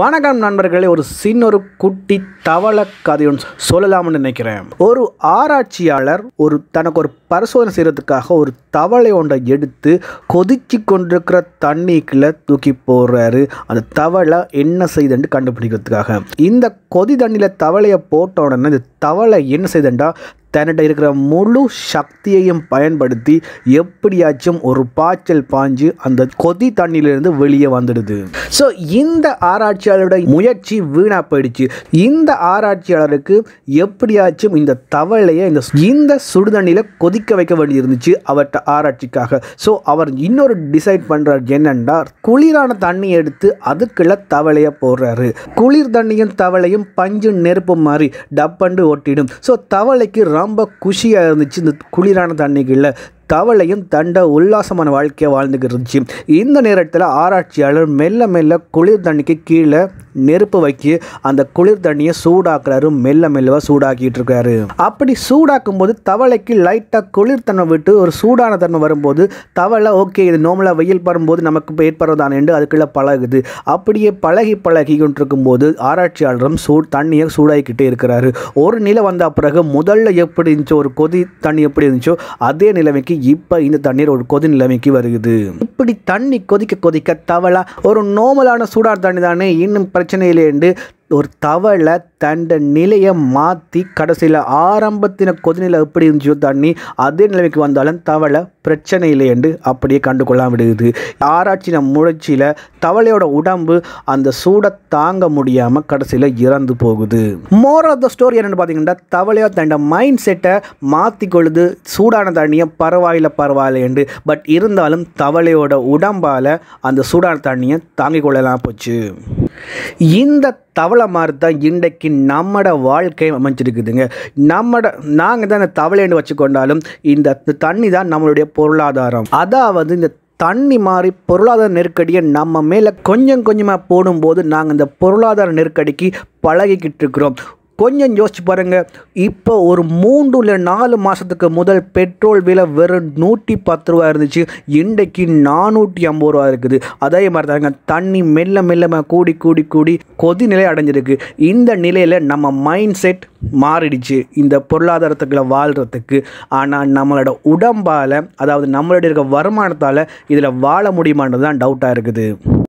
வணக்கம் நண்பர்களே ஒரு சின்ன ஒரு குட்டி தவள கதையும் சொல்லலாம்னு நினைக்கிறேன் ஒரு ஆராய்ச்சியாளர் ஒரு தனக்கு ஒரு பரிசோதனை செய்கிறதுக்காக ஒரு தவளை ஒன்றை எடுத்து கொதிச்சு கொண்டிருக்கிற தண்ணிக்குள்ள தூக்கி போடுறாரு அந்த தவளை என்ன செய்தண்டு கண்டுபிடிக்கிறதுக்காக இந்த கொதி தண்ணியில் தவளையை போட்ட உடனே இந்த தவளை என்ன செய்தண்டா தன்னிட்ட இருக்கிற முழு சக்தியையும் பயன்படுத்தி எப்படியாச்சும் ஒரு பாய்ச்சல் பாஞ்சு அந்த கொதி தண்ணியிலிருந்து வெளியே வந்துடுது ஸோ இந்த ஆராய்ச்சியாளருடைய முயற்சி வீணாக போயிடுச்சு இந்த ஆராய்ச்சியாளருக்கு எப்படியாச்சும் இந்த தவளையை இந்த இந்த சுடுதண்ணியில் கொதிக்க வைக்க வேண்டியிருந்துச்சு அவர்கிட்ட ஆராய்ச்சிக்காக ஸோ அவர் இன்னொரு டிசைட் பண்ணுறார் என்னென்னா குளிரான தண்ணி எடுத்து அதுக்குள்ள தவளையை போடுறாரு குளிர் தண்ணியும் தவளையும் பஞ்சு நெருப்பு மாதிரி டப்பண்டு ஒட்டிடும் ஸோ தவளைக்கு ரொம்ப குஷியாக இருந்துச்சு இந்த குளிரான தண்ணிக்குள்ளே கவலையும் தண்ட உல்லாசமான வாழ்க்கையை வாழ்ந்துக்கிட்டு இருந்துச்சு இந்த நேரத்தில் ஆராய்ச்சியாளர் மெல்ல மெல்ல குளிர் தண்ணிக்கு கீழே நெருப்பு வைக்கி அந்த குளிர் தண்ணியை சூடாக்குறாரு மெல்ல மெல்லவா சூடாக்கிட்டு இருக்காரு அப்படி சூடாக்கும் போது தவளைக்கு லைட்டாக குளிர் தன்மை விட்டு ஒரு சூடான தன்மை வரும்போது தவளை ஓகே இது நோமலாக வெயில் படும்போது நமக்கு ஏற்படுறதானேண்டு அதுக்குள்ளே பழகுது அப்படியே பழகி பழகி கொண்டு இருக்கும்போது ஆராய்ச்சியாளரும் சூ தண்ணியை சூடாகிக்கிட்டே இருக்கிறாரு ஒரு நிலை வந்த பிறகு முதல்ல எப்படி இருந்துச்சோ ஒரு கொதி தண்ணி எப்படி இருந்துச்சோ அதே நிலைமைக்கு இப்போ இந்த தண்ணீர் ஒரு கொதி நிலைமைக்கு வருகுது இப்படி தண்ணி கொதிக்க கொதிக்க தவளா ஒரு நோமலான சூடார் தண்ணி தானே இன்னும் பிரச்சனையிலேண்டு ஒரு தவளை தண்ட நிலையை மாற்றி கடைசியில் ஆரம்பத்தின கொதிநில எப்படி இருந்துச்சோ தண்ணி அதே நிலைமைக்கு வந்தாலும் தவளை பிரச்சனை இல்லை என்று அப்படியே கண்டுகொள்ளாம விடுது ஆராய்ச்சின முயற்சியில் தவளையோட உடம்பு அந்த சூடை தாங்க முடியாமல் கடைசியில் இறந்து போகுது மோர் ஆஃப் த ஸ்டோரி என்னென்னு பார்த்தீங்கன்னா தவளையோ தண்ட மைண்ட் செட்டை மாற்றி கொள்ளுது சூடான தண்ணியை பரவாயில்ல பரவாயில்ல என்று பட் இருந்தாலும் தவளையோட உடம்பால் அந்த சூடான தண்ணியை தாங்கிக் கொள்ளலாம் போச்சு இந்த தவளை மாதிரி தான் இன்றைக்கு நம்மட வாழ்க்கை அமைஞ்சிருக்குதுங்க நம்மட நாங்கள் தான் இந்த தவளைன்னு வச்சுக்கொண்டாலும் இந்த தண்ணி தான் நம்மளுடைய பொருளாதாரம் அதாவது இந்த தண்ணி மாறி பொருளாதார நெருக்கடியை நம்ம மேலே கொஞ்சம் கொஞ்சமாக போடும்போது நாங்கள் இந்த பொருளாதார நெருக்கடிக்கு பழகிக்கிட்டு இருக்கிறோம் கொஞ்சம் யோசிச்சு பாருங்கள் இப்போ ஒரு மூன்று இல்லை நாலு மாதத்துக்கு முதல் பெட்ரோல் விலை வெறும் நூற்றி பத்து ரூபா இருந்துச்சு இன்றைக்கு நானூற்றி ஐம்பது ரூபா இருக்குது அதே மாதிரி தாங்க தண்ணி மெல்ல மெல்ல கூடி கூடி கூடி கொதிநிலை அடைஞ்சிருக்கு இந்த நிலையில் நம்ம மைண்ட் செட் மாறிடுச்சு இந்த பொருளாதாரத்துக்குள்ள வாழ்கிறதுக்கு ஆனால் நம்மளோட உடம்பால் அதாவது நம்மளுடைய இருக்க வருமானத்தால் இதில் வாழ முடியுமான்றது தான் டவுட்டாக இருக்குது